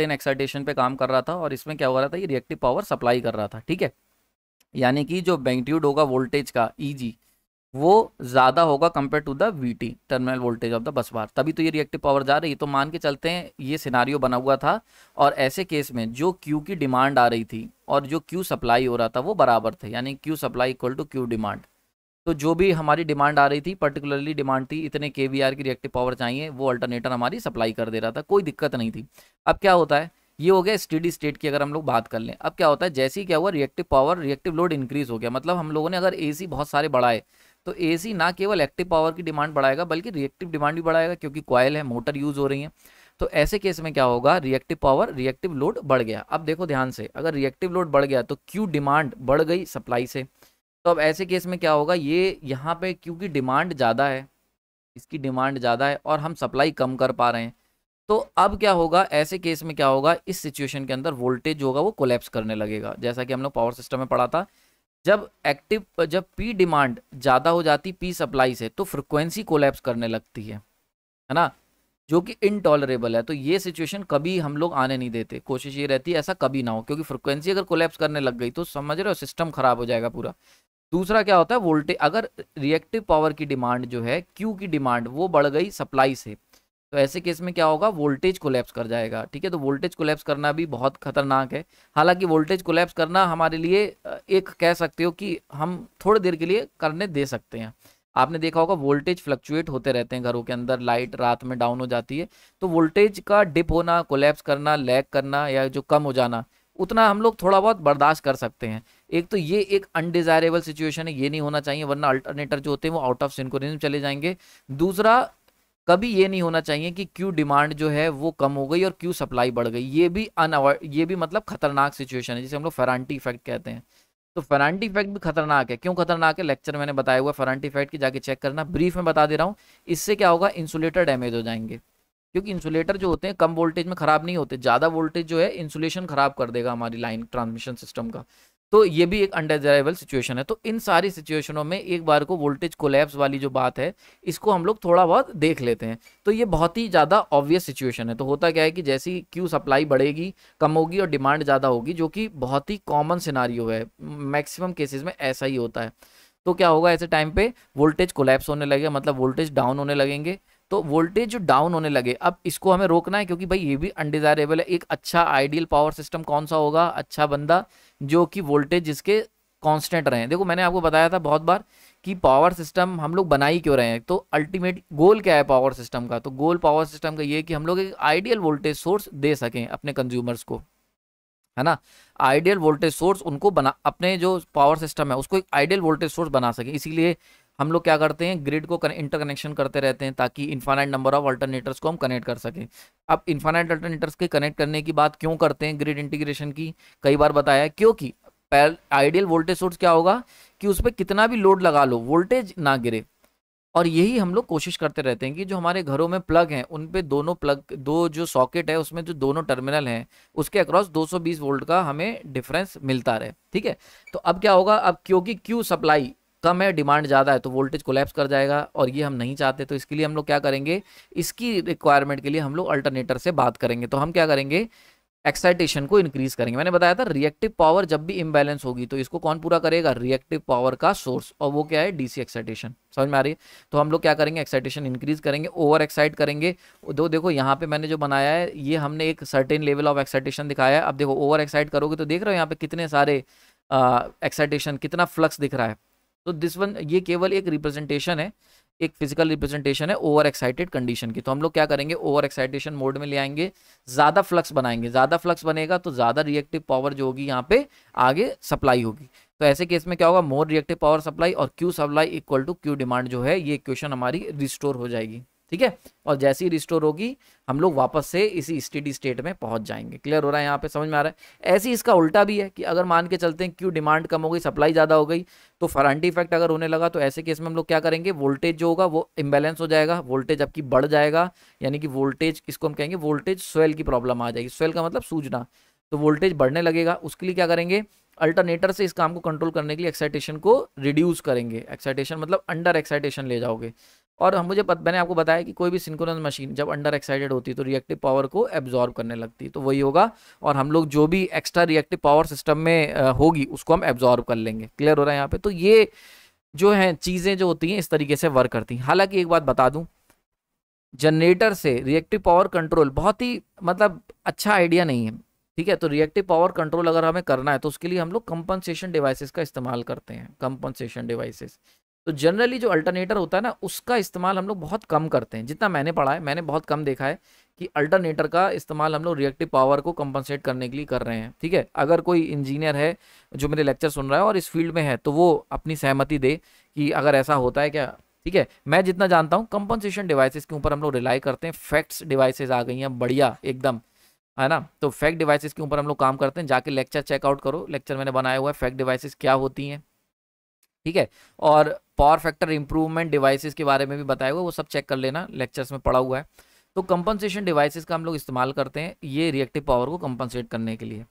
reactant excitation पे काम कर रहा था और इसमें क्या हो रहा था ये रिएक्टिव पावर सप्लाई कर रहा था ठीक है यानी कि जो मैग्नीट्यूड होगा वोल्टेज का ई e वो ज़्यादा होगा compare to the V T terminal voltage of the bus bar तभी तो ये रिएक्टिव पावर जा रही है तो मान के चलते हैं ये सिनारियो बना हुआ था और ऐसे केस में जो क्यू की डिमांड आ रही थी और जो क्यू सप्लाई हो रहा था वो बराबर थे यानी Q supply equal to Q demand तो जो भी हमारी डिमांड आ रही थी पर्टिकुलरली डिमांड थी इतने के वी आर की रिएक्टिव पावर चाहिए वो अल्टरनेटर हमारी सप्लाई कर दे रहा था कोई दिक्कत नहीं थी अब क्या होता है ये हो गया स्टडी स्टेट की अगर हम लोग बात कर लें अब क्या होता है जैसे ही क्या हुआ reactive power reactive load increase हो गया मतलब हम लोगों ने अगर सी बहुत सारे बढ़ाए तो सी ना केवल एक्टिव पावर की डिमांड बढ़ाएगा बल्कि रिएक्टिव डिमांड भी बढ़ाएगा क्योंकि कॉयल है मोटर यूज़ हो रही है तो ऐसे केस में क्या होगा रिएक्टिव पावर रिएक्टिव लोड बढ़ गया अब देखो ध्यान से अगर रिएक्टिव लोड बढ़ गया तो क्यू डिमांड बढ़ गई सप्लाई से तो अब ऐसे केस में क्या होगा ये यहाँ पे क्योंकि डिमांड ज़्यादा है इसकी डिमांड ज़्यादा है और हम सप्लाई कम कर पा रहे हैं तो अब क्या होगा ऐसे केस में क्या होगा इस सिचुएशन के अंदर वोल्टेज जो होगा वो कोलेप्स करने लगेगा जैसा कि हम लोग पावर सिस्टम में पढ़ा था जब एक्टिव जब पी डिमांड ज़्यादा हो जाती पी सप्लाई से तो फ्रिक्वेंसी कोलेप्स करने लगती है है ना जो कि इनटॉलरेबल है तो ये सिचुएशन कभी हम लोग आने नहीं देते कोशिश ये रहती है ऐसा कभी ना हो क्योंकि फ्रिक्वेंसी अगर कोलेप्स करने लग गई तो समझ रहे हो सिस्टम खराब हो जाएगा पूरा दूसरा क्या होता है वोल्टेज अगर रिएक्टिव पावर की डिमांड जो है क्यू की डिमांड वो बढ़ गई सप्लाई से तो ऐसे केस में क्या होगा वोल्टेज कोलैप्स कर जाएगा ठीक है तो वोल्टेज कोलैप्स करना भी बहुत खतरनाक है हालांकि वोल्टेज कोलैप्स करना हमारे लिए एक कह सकते हो कि हम थोड़ी देर के लिए करने दे सकते हैं आपने देखा होगा वोल्टेज फ्लक्चुएट होते रहते हैं घरों के अंदर लाइट रात में डाउन हो जाती है तो वोल्टेज का डिप होना कोलैप्स करना लैग करना या जो कम हो जाना उतना हम लोग थोड़ा बहुत बर्दाश्त कर सकते हैं एक तो ये एक अनडिजायरेबल सिचुएशन है ये नहीं होना चाहिए वरना अल्टरनेटर जो होते हैं वो आउट ऑफ सिंकोरिज्म चले जाएंगे दूसरा कभी ये नहीं होना चाहिए कि क्यू डिमांड जो है वो कम हो गई और क्यू सप्लाई बढ़ गई ये भी अन ये भी मतलब खतरनाक सिचुएशन है जिसे हम लोग फेरांटी इफेक्ट कहते हैं तो फेरांटी इफेक्ट भी खतरनाक है क्यों खतरनाक है लेक्चर मैंने बताया हुआ फेरांटी इफेक्ट की जाके चेक करना ब्रीफ में बता दे रहा हूँ इससे क्या होगा इंसुलेटर डैमेज हो जाएंगे क्योंकि इंसुलेटर जो होते हैं कम वोल्टेज में खराब नहीं होते ज़्यादा वोल्टेज जो है इंसुलेशन खराब कर देगा हमारी लाइन ट्रांसमिशन सिस्टम का तो ये भी एक अनडिजायरेबल सिचुएशन है तो इन सारी सिचुएशनों में एक बार को वोल्टेज कोलैप्स वाली जो बात है इसको हम लोग थोड़ा बहुत देख लेते हैं तो ये बहुत ही ज़्यादा ऑब्वियस सिचुएशन है तो होता क्या है कि जैसी क्यू सप्लाई बढ़ेगी कम होगी और डिमांड ज़्यादा होगी जो कि बहुत ही कॉमन सिनारियो है मैक्सिमम केसेज में ऐसा ही होता है तो क्या होगा ऐसे टाइम पे वोल्टेज कोलैप्स होने लगेगा मतलब वोल्टेज डाउन होने लगेंगे तो वोल्टेज जो डाउन होने लगे अब इसको हमें रोकना है क्योंकि भाई ये भी अनडिजायरेबल है एक अच्छा आइडियल पावर सिस्टम कौन सा होगा अच्छा बंदा जो कि वोल्टेज जिसके कांस्टेंट रहे देखो मैंने आपको बताया था बहुत बार कि पावर सिस्टम हम लोग बना ही क्यों रहे हैं तो अल्टीमेट गोल क्या है पावर सिस्टम का तो गोल पावर सिस्टम का ये है कि हम लोग एक आइडियल वोल्टेज सोर्स दे सकें अपने कंज्यूमर्स को है ना आइडियल वोल्टेज सोर्स उनको बना अपने जो पावर सिस्टम है उसको एक आइडियल वोल्टेज सोर्स बना सके इसीलिए हम लोग क्या करते हैं ग्रिड को इंटर कनेक्शन करते रहते हैं ताकि इन्फानाइट नंबर ऑफ अल्टरनेटर्स को हम कनेक्ट कर सकें अब इन्फानाइट अल्टरनेटर्स के कनेक्ट करने की बात क्यों करते हैं ग्रिड इंटीग्रेशन की कई बार बताया क्योंकि आइडियल वोल्टेज सोर्स क्या होगा कि उस पर कितना भी लोड लगा लो वोल्टेज ना गिरे और यही हम लोग कोशिश करते रहते हैं कि जो हमारे घरों में प्लग हैं उन पे दोनों प्लग दो जो सॉकेट है उसमें जो दोनों टर्मिनल हैं उसके अक्रॉस 220 वोल्ट का हमें डिफरेंस मिलता रहे ठीक है तो अब क्या होगा अब क्योंकि क्यू सप्लाई कम है डिमांड ज़्यादा है तो वोल्टेज कोलैप्स कर जाएगा और ये हम नहीं चाहते तो इसके लिए हम लोग क्या करेंगे इसकी रिक्वायरमेंट के लिए हम लोग अल्टरनेटर से बात करेंगे तो हम क्या करेंगे एक्साइटेशन को इंक्रीज करेंगे मैंने बताया था रिएक्टिव पावर जब भी इम्बैलेंस होगी तो इसको कौन पूरा करेगा रिएक्टिव पावर का सोर्स और वो क्या है डीसी एक्साइटेशन समझ में आ रही है तो हम लोग क्या करेंगे एक्साइटेशन इंक्रीज करेंगे ओवर एक्साइट करेंगे दो देखो यहाँ पे मैंने जो बनाया है ये हमने एक सर्टेन लेवल ऑफ एक्साइटेशन दिखाया है अब देखो ओवर एक्साइट करोगे तो देख रहे हो यहाँ पे कितने सारे एक्साइटेशन कितना फ्लक्स दिख रहा है तो दिस वन ये केवल एक रिप्रेजेंटेशन है एक फिजिकल रिप्रेजेंटेशन है ओवर एक्साइटेड कंडीशन की तो हम लोग क्या करेंगे ओवर एक्साइटेशन मोड में ले आएंगे ज़्यादा फ्लक्स बनाएंगे ज़्यादा फ्लक्स बनेगा तो ज़्यादा रिएक्टिव पावर जो होगी यहाँ पे आगे सप्लाई होगी तो ऐसे केस में क्या होगा मोर रिएक्टिव पावर सप्लाई और Q supply equal to Q demand जो है ये इक्वेशन हमारी रिस्टोर हो जाएगी ठीक है और जैसी रिस्टोर होगी हम लोग वापस से इसी स्टेडी स्टेट में पहुंच जाएंगे क्लियर हो रहा है यहाँ पे समझ में आ रहा है ऐसी इसका उल्टा भी है कि अगर मान के चलते हैं क्यों डिमांड कम हो गई सप्लाई ज़्यादा हो गई तो फरंटी इफेक्ट अगर होने लगा तो ऐसे केस में हम लोग क्या करेंगे वोल्टेज जो होगा वो इम्बेलेंस हो जाएगा वोल्टेज आपकी बढ़ जाएगा यानी कि वोल्टेज इसको हम कहेंगे वोल्टेज स्वेल की प्रॉब्लम आ जाएगी स्वेल का मतलब सूझना तो वोल्टेज बढ़ने लगेगा उसके लिए क्या करेंगे अल्टरनेटर से इस काम को कंट्रोल करने के लिए एक्साइटेशन को रिड्यूस करेंगे एक्साइटेशन मतलब अंडर एक्साइटेशन ले जाओगे और मुझे मैंने आपको बताया कि कोई भी सिंक्रोनस मशीन जब अंडर एक्साइटेड होती है तो रिएक्टिव पावर को एब्जॉर्ब करने लगती है तो वही होगा और हम लोग जो भी एक्स्ट्रा रिएक्टिव पावर सिस्टम में होगी उसको हम एब्जॉर्ब कर लेंगे क्लियर हो रहा है यहाँ पे तो ये जो है चीज़ें जो होती हैं इस तरीके से वर्क करती हैं हालांकि एक बात बता दूँ जनरेटर से रिएक्टिव पावर कंट्रोल बहुत ही मतलब अच्छा आइडिया नहीं है ठीक है तो रिएक्टिव पावर कंट्रोल अगर हमें करना है तो उसके लिए हम लोग कंपनसेशन डिवाइसेस का इस्तेमाल करते हैं कंपनसेशन डिवाइसेस तो जनरली जो अल्टरनेटर होता है ना उसका इस्तेमाल हम लोग बहुत कम करते हैं जितना मैंने पढ़ा है मैंने बहुत कम देखा है कि अल्टरनेटर का इस्तेमाल हम लोग रिएक्टिव पावर को कंपनसेट करने के लिए कर रहे हैं ठीक है अगर कोई इंजीनियर है जो मेरे लेक्चर सुन रहा है और इस फील्ड में है तो वो अपनी सहमति दे कि अगर ऐसा होता है क्या ठीक है मैं जितना जानता हूँ कंपनसेशन डिवाइसेस के ऊपर हम लोग रिलाई करते हैं फैक्ट्स डिवाइसेज आ गई हैं बढ़िया एकदम है ना तो फैक्ट डिवाइसेस के ऊपर हम लोग काम करते हैं जाके लेक्चर चेकआउट करो लेक्चर मैंने बनाया हुआ है फैक्ट डिवाइसेस क्या होती हैं ठीक है और पावर फैक्टर इंप्रूवमेंट डिवाइसेस के बारे में भी बताया हुआ वो सब चेक कर लेना लेक्चर्स में पढ़ा हुआ है तो कंपनसेशन डिवाइसेस का हम लोग इस्तेमाल करते हैं ये रिएक्टिव पावर को कंपनसेट करने के लिए